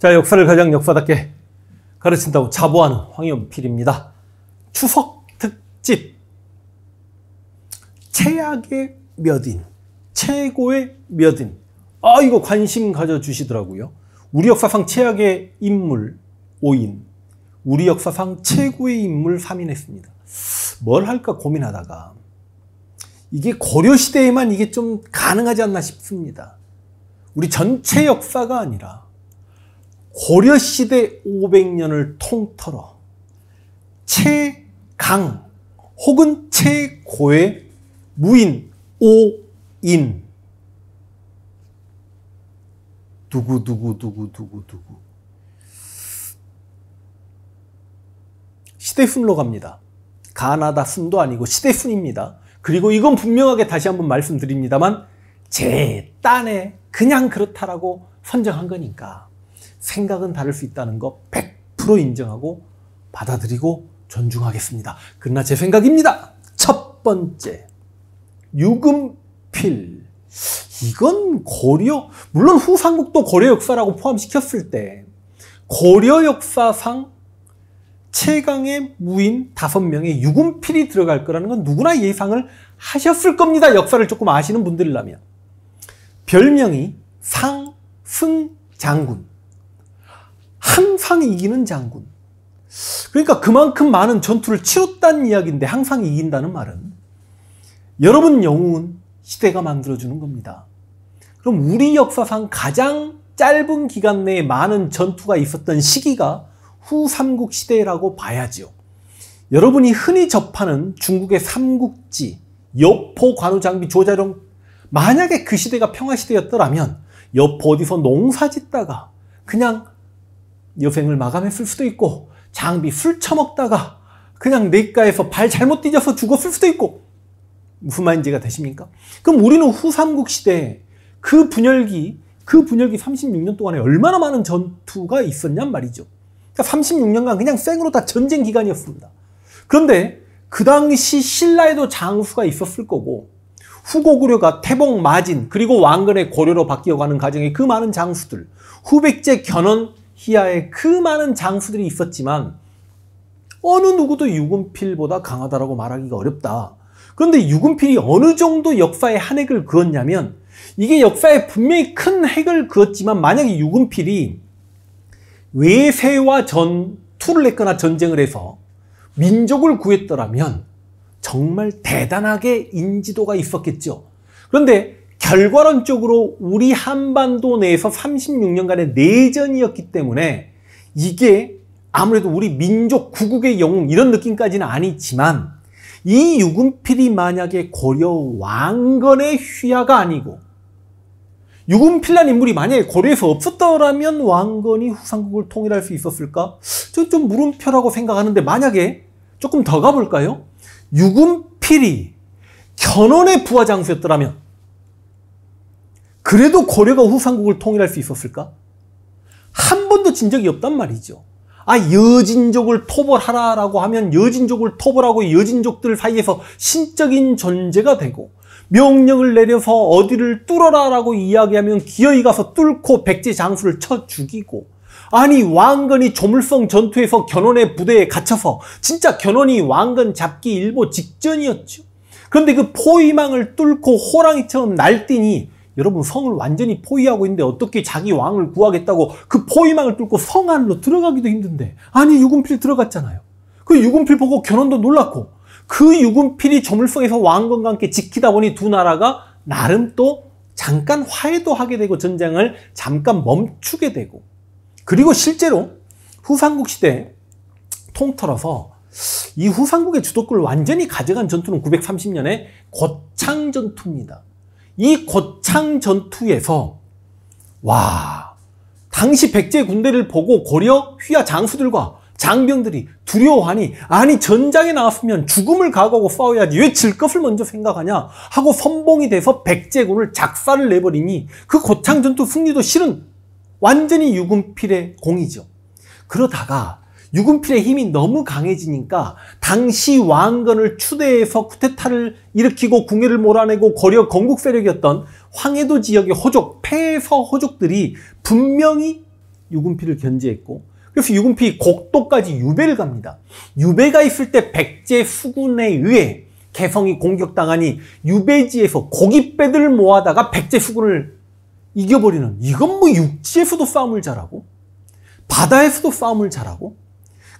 자, 역사를 가장 역사답게 가르친다고 자부하는 황현필입니다. 추석 특집. 최악의 몇인. 최고의 몇인. 아, 이거 관심 가져주시더라고요. 우리 역사상 최악의 인물 5인. 우리 역사상 최고의 인물 3인 했습니다. 뭘 할까 고민하다가 이게 고려시대에만 이게 좀 가능하지 않나 싶습니다. 우리 전체 역사가 아니라 고려시대 500년을 통틀어 최강 혹은 최고의 무인 오인 두구두구두구두구두구 시대순로 갑니다. 가나다 순도 아니고 시대순입니다. 그리고 이건 분명하게 다시 한번 말씀드립니다만 제 딴에 그냥 그렇다라고 선정한 거니까 생각은 다를 수 있다는 거 100% 인정하고 받아들이고 존중하겠습니다. 그러나 제 생각입니다. 첫 번째, 유금필. 이건 고려, 물론 후삼국도 고려 역사라고 포함시켰을 때, 고려 역사상 최강의 무인 다섯 명의 유금필이 들어갈 거라는 건 누구나 예상을 하셨을 겁니다. 역사를 조금 아시는 분들이라면. 별명이 상승 장군. 항상 이기는 장군. 그러니까 그만큼 많은 전투를 치렀다는 이야기인데 항상 이긴다는 말은 여러분 영웅은 시대가 만들어주는 겁니다. 그럼 우리 역사상 가장 짧은 기간 내에 많은 전투가 있었던 시기가 후 삼국 시대라고 봐야죠 여러분이 흔히 접하는 중국의 삼국지, 여포 관우 장비 조자룡 만약에 그 시대가 평화시대였더라면 여포 어디서 농사 짓다가 그냥 여생을 마감했을 수도 있고 장비 술 처먹다가 그냥 내과에서 발 잘못 뒤져서 죽었을 수도 있고 무슨 말인지가 되십니까? 그럼 우리는 후삼국 시대에 그 분열기 그 분열기 36년 동안에 얼마나 많은 전투가 있었냔 말이죠. 그러니까 36년간 그냥 생으로 다 전쟁 기간이었습니다. 그런데 그 당시 신라에도 장수가 있었을 거고 후고 구려가 태봉 마진 그리고 왕건의 고려로 바뀌어가는 과정에 그 많은 장수들 후백제 견원 희야에그 많은 장수들이 있었지만 어느 누구도 유금필보다 강하다라고 말하기가 어렵다. 그런데 유금필이 어느 정도 역사에 한 획을 그었냐면 이게 역사에 분명히 큰 획을 그었지만 만약에 유금필이 외세와 전투를 했거나 전쟁을 해서 민족을 구했더라면 정말 대단하게 인지도가 있었겠죠. 그런데 결과론적으로 우리 한반도 내에서 36년간의 내전이었기 때문에 이게 아무래도 우리 민족 구국의 영웅 이런 느낌까지는 아니지만 이 유금필이 만약에 고려 왕건의 휘하가 아니고 유금필란 인물이 만약에 고려에서 없었더라면 왕건이 후삼국을 통일할 수 있었을까? 저 좀 물음표라고 생각하는데 만약에 조금 더 가볼까요? 유금필이 견훤의 부하 장수였더라면 그래도 고려가 후삼국을 통일할 수 있었을까? 한 번도 진 적이 없단 말이죠. 아 여진족을 토벌하라라고 하면 여진족을 토벌하고 여진족들 사이에서 신적인 존재가 되고 명령을 내려서 어디를 뚫어라라고 이야기하면 기어이 가서 뚫고 백제 장수를 쳐 죽이고 아니 왕건이 조물성 전투에서 견훤의 부대에 갇혀서 진짜 견훤이 왕건 잡기 일보 직전이었죠. 그런데 그 포위망을 뚫고 호랑이처럼 날뛰니 여러분 성을 완전히 포위하고 있는데 어떻게 자기 왕을 구하겠다고 그 포위망을 뚫고 성 안으로 들어가기도 힘든데 아니 유금필 들어갔잖아요. 그 유금필 보고 견훤도 놀랐고 그 유금필이 조물성에서 왕건과 함께 지키다 보니 두 나라가 나름 또 잠깐 화해도 하게 되고 전쟁을 잠깐 멈추게 되고 그리고 실제로 후삼국 시대 통틀어서 이 후삼국의 주도권을 완전히 가져간 전투는 930년의 고창 전투입니다. 이 고창 전투에서 와 당시 백제 군대를 보고 고려 휘하 장수들과 장병들이 두려워하니 아니 전장에 나왔으면 죽음을 각오하고 싸워야지 왜 질 것을 먼저 생각하냐 하고 선봉이 돼서 백제군을 작살을 내버리니 그 고창 전투 승리도 실은 완전히 유금필의 공이죠. 그러다가 유금필의 힘이 너무 강해지니까 당시 왕건을 추대해서 쿠데타를 일으키고 궁예를 몰아내고 고려 건국 세력이었던 황해도 지역의 호족, 폐서 호족들이 분명히 유금필을 견제했고 그래서 유금필이 곡도까지 유배를 갑니다. 유배가 있을 때 백제 수군에 의해 개성이 공격당하니 유배지에서 고깃배들을 모아다가 백제 수군을 이겨버리는 이건 뭐 육지에서도 싸움을 잘하고 바다에서도 싸움을 잘하고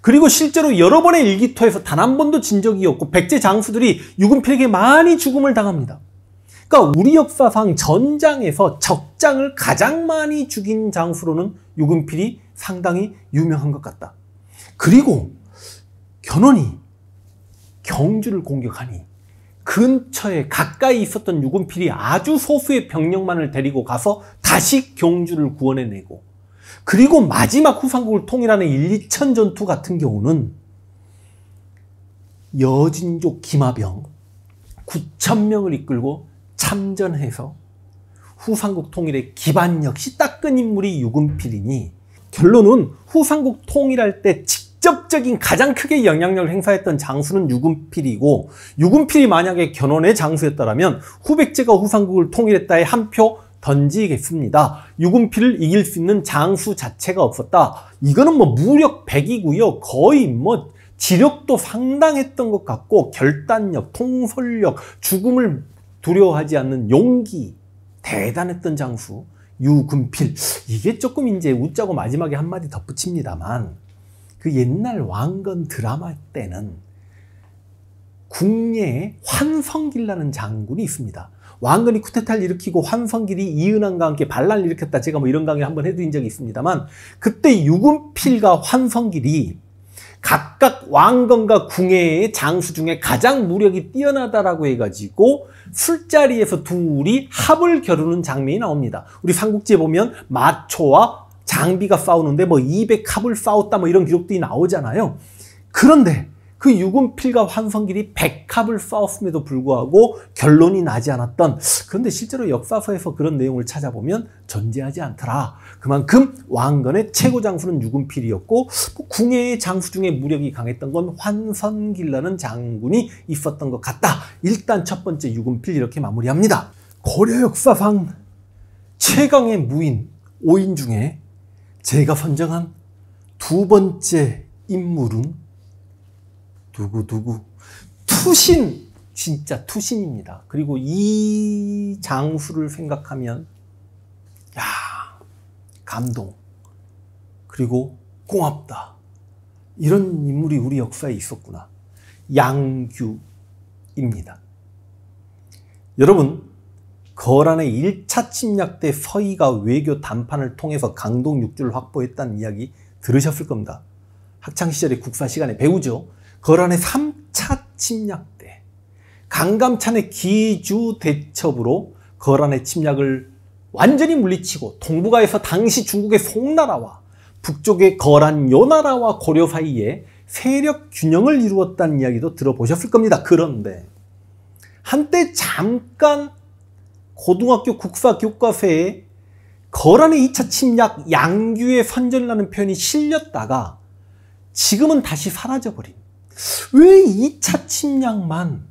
그리고 실제로 여러 번의 일기토에서 단 한 번도 진 적이 없고 백제 장수들이 유금필에게 많이 죽음을 당합니다. 그러니까 우리 역사상 전장에서 적장을 가장 많이 죽인 장수로는 유금필이 상당히 유명한 것 같다. 그리고 견훤이 경주를 공격하니 근처에 가까이 있었던 유금필이 아주 소수의 병력만을 데리고 가서 다시 경주를 구원해내고 그리고 마지막 후삼국을 통일하는 1, 2천 전투 같은 경우는 여진족 기마병 9천명을 이끌고 참전해서 후삼국 통일의 기반 역시 따끈 인물이 유금필이니 결론은 후삼국 통일할 때 직접적인 가장 크게 영향력을 행사했던 장수는 유금필이고 유금필이 만약에 견훤의 장수였다면 후백제가 후삼국을 통일했다에 한표 던지겠습니다. 유금피를 이길 수 있는 장수 자체가 없었다. 이거는 뭐 무력 100이고요. 거의 뭐 지력도 상당했던 것 같고 결단력, 통솔력, 죽음을 두려워하지 않는 용기 대단했던 장수 유금필 이게 조금 이제 웃자고 마지막에 한마디 덧붙입니다만 그 옛날 왕건 드라마 때는 궁예에 환성길라는 장군이 있습니다. 왕건이 쿠데타를 일으키고 환성길이 이은왕과 함께 반란을 일으켰다. 제가 뭐 이런 강의를 한번 해드린 적이 있습니다만 그때 유금필과 환성길이 각각 왕건과 궁예의 장수 중에 가장 무력이 뛰어나다라고 해가지고 술자리에서 둘이 합을 겨루는 장면이 나옵니다. 우리 삼국지에 보면 마초와 장비가 싸우는데 뭐 200합을 싸웠다 뭐 이런 기록들이 나오잖아요. 그런데 그 유금필과 환성길이 백합을 쌓았음에도 불구하고 결론이 나지 않았던 그런데 실제로 역사서에서 그런 내용을 찾아보면 존재하지 않더라. 그만큼 왕건의 최고 장수는 유금필이었고 뭐 궁예의 장수 중에 무력이 강했던 건환성길라는 장군이 있었던 것 같다. 일단 첫 번째 유금필 이렇게 마무리합니다. 고려 역사상 최강의 무인 5인 중에 제가 선정한 두 번째 인물은 누구누구. 투신! 진짜 투신입니다. 그리고 이 장수를 생각하면, 야 감동. 그리고 고맙다. 이런 인물이 우리 역사에 있었구나. 양규입니다. 여러분, 거란의 1차 침략 때 서희가 외교 단판을 통해서 강동 육주를 확보했다는 이야기 들으셨을 겁니다. 학창시절의 국사 시간에 배우죠. 거란의 3차 침략 때 강감찬의 기주 대첩으로 거란의 침략을 완전히 물리치고 동북아에서 당시 중국의 송나라와 북쪽의 거란 요나라와 고려 사이에 세력 균형을 이루었다는 이야기도 들어보셨을 겁니다. 그런데 한때 잠깐 고등학교 국사 교과서에 거란의 2차 침략 양규의 선전이라는 표현이 실렸다가 지금은 다시 사라져버린 왜 2차 침략만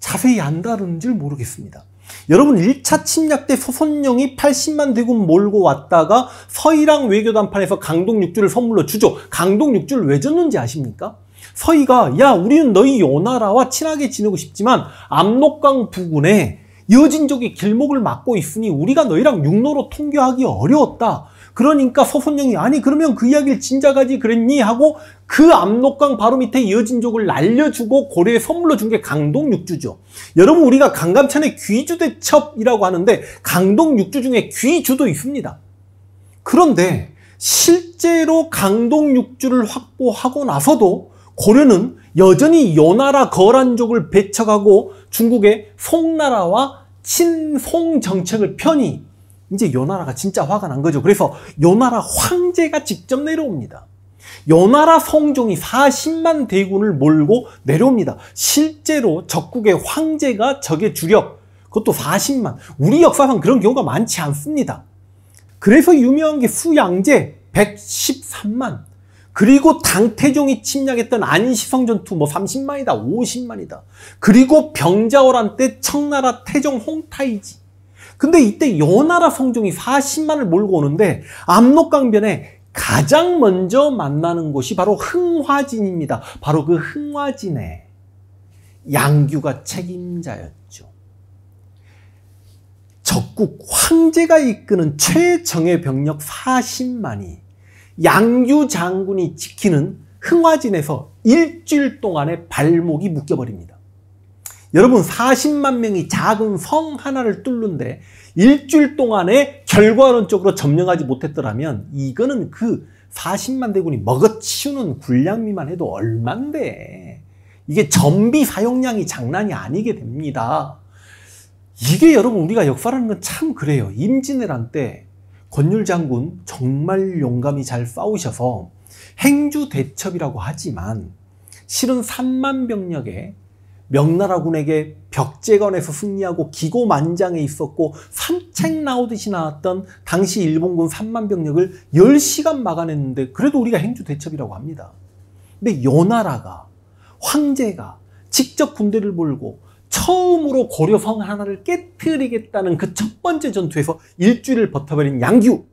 자세히 안 다루는지를 모르겠습니다. 여러분 1차 침략 때 소선령이 80만 대군 몰고 왔다가 서희랑 외교단판에서 강동 6주를 선물로 주죠. 강동 6주를 왜 줬는지 아십니까? 서희가 야 우리는 너희 요나라와 친하게 지내고 싶지만 압록강 부근에 여진족이 길목을 막고 있으니 우리가 너희랑 육로로 통교하기 어려웠다. 그러니까 서훈영이 아니 그러면 그 이야기를 진작하지 그랬니 하고 그 압록강 바로 밑에 이어진 족을 날려주고 고려에 선물로 준 게 강동 육주죠. 여러분 우리가 강감찬의 귀주대첩이라고 하는데 강동 육주 중에 귀주도 있습니다. 그런데 실제로 강동 육주를 확보하고 나서도 고려는 여전히 요나라 거란족을 배척하고 중국의 송나라와 친송 정책을 편히 이제 요나라가 진짜 화가 난 거죠. 그래서 요나라 황제가 직접 내려옵니다. 요나라 성종이 40만 대군을 몰고 내려옵니다. 실제로 적국의 황제가 적의 주력, 그것도 40만. 우리 역사상 그런 경우가 많지 않습니다. 그래서 유명한 게 수양제 113만. 그리고 당태종이 침략했던 안시성 전투 뭐 30만이다, 50만이다. 그리고 병자호란 때 청나라 태종 홍타이지. 근데 이때 요나라 성종이 40만을 몰고 오는데 압록강변에 가장 먼저 만나는 곳이 바로 흥화진입니다. 바로 그 흥화진의 양규가 책임자였죠. 적국 황제가 이끄는 최정예 병력 40만이 양규 장군이 지키는 흥화진에서 일주일 동안에 발목이 묶여버립니다. 여러분 40만 명이 작은 성 하나를 뚫는데 일주일 동안에 결과론적으로 점령하지 못했더라면 이거는 그 40만 대군이 먹어치우는 군량미만 해도 얼만데 이게 전비 사용량이 장난이 아니게 됩니다. 이게 여러분 우리가 역사라는 건 참 그래요. 임진왜란 때 권율 장군 정말 용감히 잘 싸우셔서 행주 대첩이라고 하지만 실은 3만 병력의 명나라군에게 벽제건에서 승리하고 기고만장에 있었고 산책 나오듯이 나왔던 당시 일본군 3만 병력을 10시간 막아냈는데 그래도 우리가 행주 대첩이라고 합니다. 근데 요나라가 황제가 직접 군대를 몰고 처음으로 고려성 하나를 깨뜨리겠다는 그 첫 번째 전투에서 일주일을 버텨버린 양규.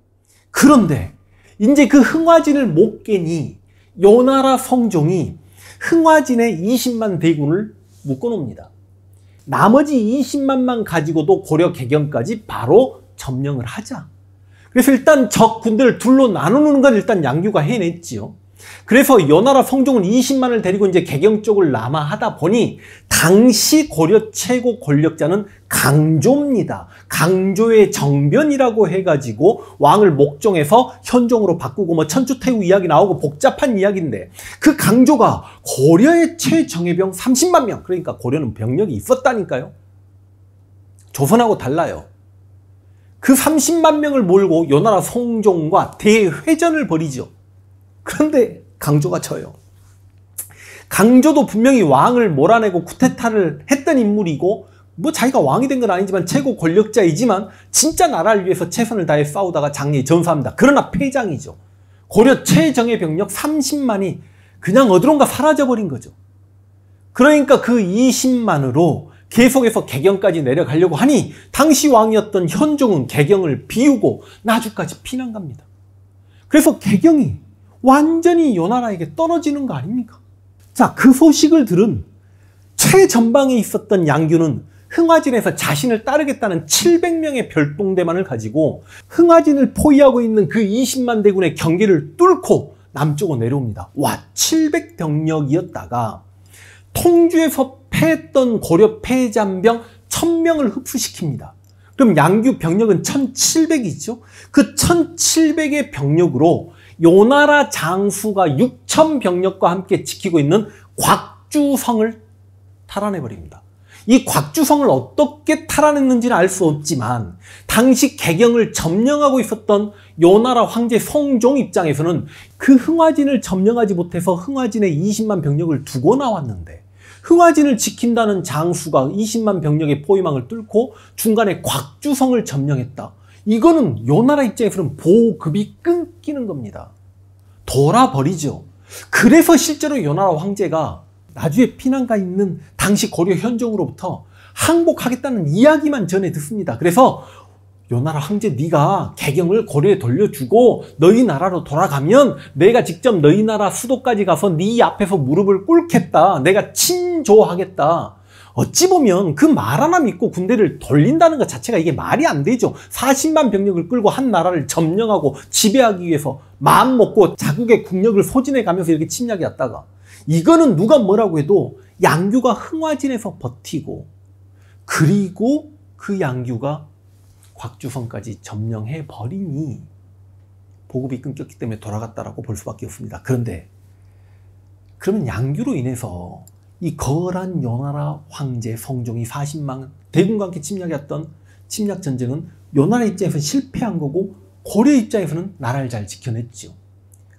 그런데 이제 그 흥화진을 못 깨니 요나라 성종이 흥화진의 20만 대군을 묶어놓습니다. 나머지 20만만 가지고도 고려 개경까지 바로 점령을 하자. 그래서 일단 적 군대를 둘로 나누는 건 일단 양규가 해냈지요. 그래서 여나라 성종은 20만을 데리고 이제 개경 쪽을 남하하다 보니 당시 고려 최고 권력자는 강조입니다. 강조의 정변이라고 해가지고 왕을 목종에서 현종으로 바꾸고 뭐 천주태우 이야기 나오고 복잡한 이야기인데 그 강조가 고려의 최정예병 30만 명 그러니까 고려는 병력이 있었다니까요. 조선하고 달라요. 그 30만 명을 몰고 요나라 성종과 대회전을 벌이죠. 그런데 강조가 져요. 강조도 분명히 왕을 몰아내고 쿠데타를 했던 인물이고 뭐 자기가 왕이 된 건 아니지만 최고 권력자이지만 진짜 나라를 위해서 최선을 다해 싸우다가 장례 전사합니다. 그러나 패장이죠. 고려 최정의 병력 30만이 그냥 어디론가 사라져버린 거죠. 그러니까 그 20만으로 계속해서 개경까지 내려가려고 하니 당시 왕이었던 현종은 개경을 비우고 나주까지 피난 갑니다. 그래서 개경이 완전히 요나라에게 떨어지는 거 아닙니까? 자, 그 소식을 들은 최전방에 있었던 양규는 흥화진에서 자신을 따르겠다는 700명의 별동대만을 가지고 흥화진을 포위하고 있는 그 20만 대군의 경계를 뚫고 남쪽으로 내려옵니다. 와, 700병력이었다가 통주에서 패했던 고려 패잔병 1000명을 흡수시킵니다. 그럼 양규 병력은 1700이죠? 그 1700의 병력으로 요나라 장수가 6천 병력과 함께 지키고 있는 곽주성을 탈환해버립니다. 이 곽주성을 어떻게 탈환했는지는 알 수 없지만 당시 개경을 점령하고 있었던 요나라 황제 성종 입장에서는 그 흥화진을 점령하지 못해서 흥화진의 20만 병력을 두고 나왔는데 흥화진을 지킨다는 장수가 20만 병력의 포위망을 뚫고 중간에 곽주성을 점령했다. 이거는 요 나라 입장에서는 보급이 끊기는 겁니다. 돌아버리죠. 그래서 실제로 요 나라 황제가 나주에 피난가 있는 당시 고려 현종으로부터 항복하겠다는 이야기만 전해 듣습니다. 그래서 요 나라 황제 네가 개경을 고려에 돌려주고 너희 나라로 돌아가면 내가 직접 너희 나라 수도까지 가서 네 앞에서 무릎을 꿇겠다. 내가 친조하겠다. 어찌 보면 그 말 하나 믿고 군대를 돌린다는 것 자체가 이게 말이 안 되죠. 40만 병력을 끌고 한 나라를 점령하고 지배하기 위해서 마음 먹고 자국의 국력을 소진해 가면서 이렇게 침략해 왔다가 이거는 누가 뭐라고 해도 양규가 흥화진에서 버티고 그리고 그 양규가 곽주성까지 점령해 버리니 보급이 끊겼기 때문에 돌아갔다라고 볼 수밖에 없습니다. 그런데 그러면 양규로 인해서 이 거란 요나라 황제 성종이 40만 대군과 함께 침략했던 침략 전쟁은 요나라 입장에서 실패한 거고 고려 입장에서는 나라를 잘지켜냈죠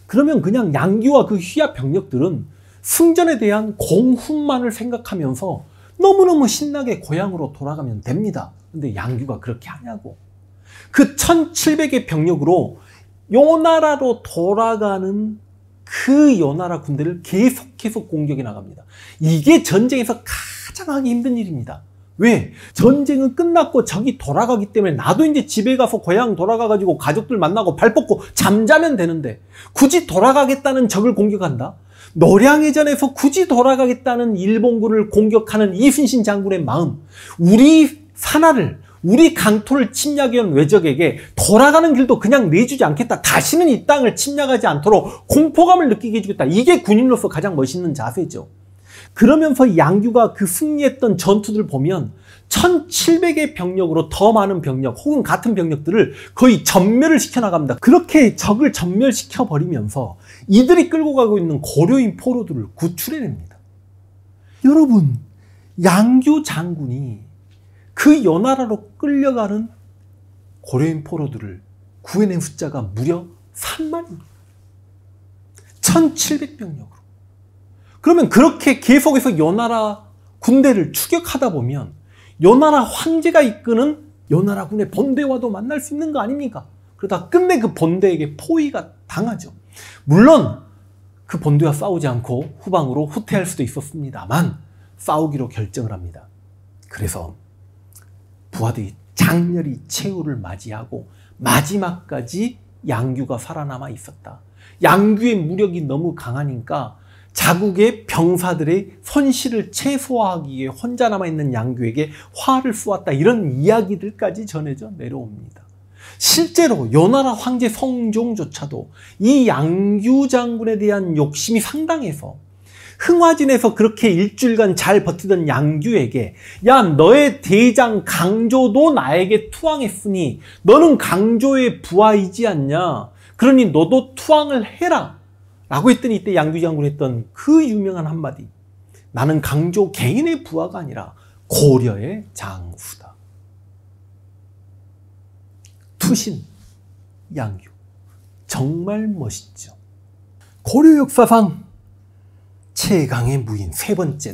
그러면 그냥 양규와 그 휘하 병력들은 승전에 대한 공훈만을 생각하면서 너무너무 신나게 고향으로 돌아가면 됩니다. 근데 양규가 그렇게 하냐고. 그 1700의 병력으로 요나라로 돌아가는 그연하라 군대를 계속해서 공격해 나갑니다. 이게 전쟁에서 가장 하기 힘든 일입니다. 왜? 전쟁은 끝났고 적이 돌아가기 때문에 나도 이제 집에 가서 고향 돌아가가지고 가족들 만나고 발 뻗고 잠자면 되는데 굳이 돌아가겠다는 적을 공격한다? 노량해전에서 굳이 돌아가겠다는 일본군을 공격하는 이순신 장군의 마음 우리 산하를 우리 강토를 침략해온 외적에게 돌아가는 길도 그냥 내주지 않겠다. 다시는 이 땅을 침략하지 않도록 공포감을 느끼게 해주겠다. 이게 군인으로서 가장 멋있는 자세죠. 그러면서 양규가 그 승리했던 전투들 보면 1700의 병력으로 더 많은 병력 혹은 같은 병력들을 거의 전멸을 시켜나갑니다. 그렇게 적을 전멸시켜 버리면서 이들이 끌고 가고 있는 고려인 포로들을 구출해냅니다. 여러분 양규 장군이 그 연하라로 끌려가는 고려인 포로들을 구해낸 숫자가 무려 3만 1700병력으로 그러면 그렇게 계속해서 연나라 군대를 추격하다 보면 연나라 황제가 이끄는 연나라 군의 번대와도 만날 수 있는 거 아닙니까? 그러다 끝내 그 번대에게 포위가 당하죠. 물론 그 번대와 싸우지 않고 후방으로 후퇴할 수도 있었습니다만 싸우기로 결정을 합니다. 그래서 부하들이 장렬히 최후를 맞이하고 마지막까지 양규가 살아남아 있었다. 양규의 무력이 너무 강하니까 자국의 병사들의 손실을 최소화하기 위해 혼자 남아있는 양규에게 화를 쏘았다. 이런 이야기들까지 전해져 내려옵니다. 실제로 요나라 황제 성종조차도 이 양규 장군에 대한 욕심이 상당해서 흥화진에서 그렇게 일주일간 잘 버티던 양규에게 야 너의 대장 강조도 나에게 투항했으니 너는 강조의 부하이지 않냐 그러니 너도 투항을 해라 라고 했더니 이때 양규 장군이 했던 그 유명한 한마디 나는 강조 개인의 부하가 아니라 고려의 장수다 투신 양규 정말 멋있죠 고려 역사상 최강의 무인 세 번째